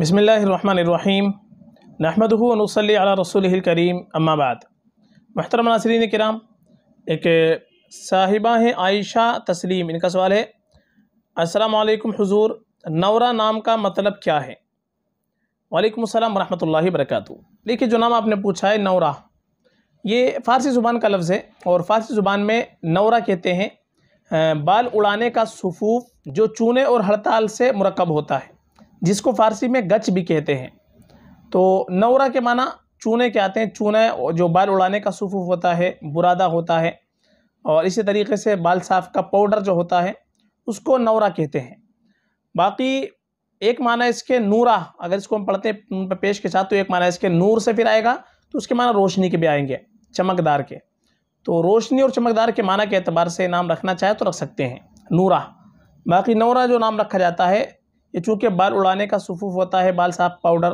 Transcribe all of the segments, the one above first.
بسم اللہ الرحمن الرحیم نحمد و صلی علیہ رسول الکریم اما بعد محترم ناصرین کرام ایک صاحبہ ہیں عائشہ تسلیم ان کا سوال ہے السلام علیکم حضور نورا نام کا مطلب کیا ہے وعلیکم السلام ورحمۃ اللہ وبرکاتہ دیکھیے جو نام آپ نے پوچھا ہے نورا یہ فارسی زبان کا لفظ ہے اور فارسی زبان میں نورا کہتے ہیں بال اڑانے کا صفوف جو چونے اور ہڑتال سے مرکب ہوتا ہے جس کو فارسی میں گچ بھی کہتے ہیں تو نورہ کے معنی چونے کے آتے ہیں چونے جو بال اڑانے کا صفوف ہوتا ہے برادہ ہوتا ہے اور اسی طریقے سے بال صاف کا پاؤڈر جو ہوتا ہے اس کو نورہ کہتے ہیں باقی ایک معنی اس کے نورہ اگر اس کو ہم پڑھتے ہیں پیش کے ساتھ تو ایک معنی اس کے نور سے پھر آئے گا تو اس کے معنی روشنی کے بھی آئیں گے چمکدار کے تو روشنی اور چمکدار کے معنی کے اعتبار سے نام رکھنا چاہے تو رکھ سکتے ہیں نورہ باقی نورہ جو نام رکھا جاتا ہے کہ چونکہ بال اڑانے کا صفوف ہوتا ہے بال صاف پاؤڈر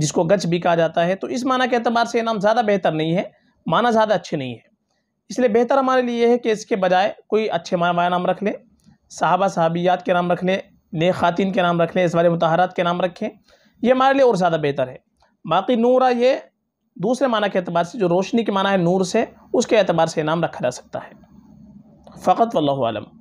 جس کو گچ بھی کہا جاتا ہے تو اس معنی کے اعتبار سے یہ نام زیادہ بہتر نہیں ہے معنی زیادہ اچھے نہیں ہے اس لیے بہتر ہمارے لیے ہے کہ اس کے بجائے کوئی اچھے معنی نام رکھ لیں صحابہ صحابیات کے نام رکھ لیں نیک خواتین کے نام رکھ لیں اس والے متحرات کے نام رکھیں یہ ہمارے لیے اور زیادہ بہتر ہے باقی نورا یہ دوسرے معنی کے اعتبار سے جو روشنی کے معنی ہے نور سے اس کے اعتبار سے نام رکھا جا سکتا ہے فقط اللہ عالم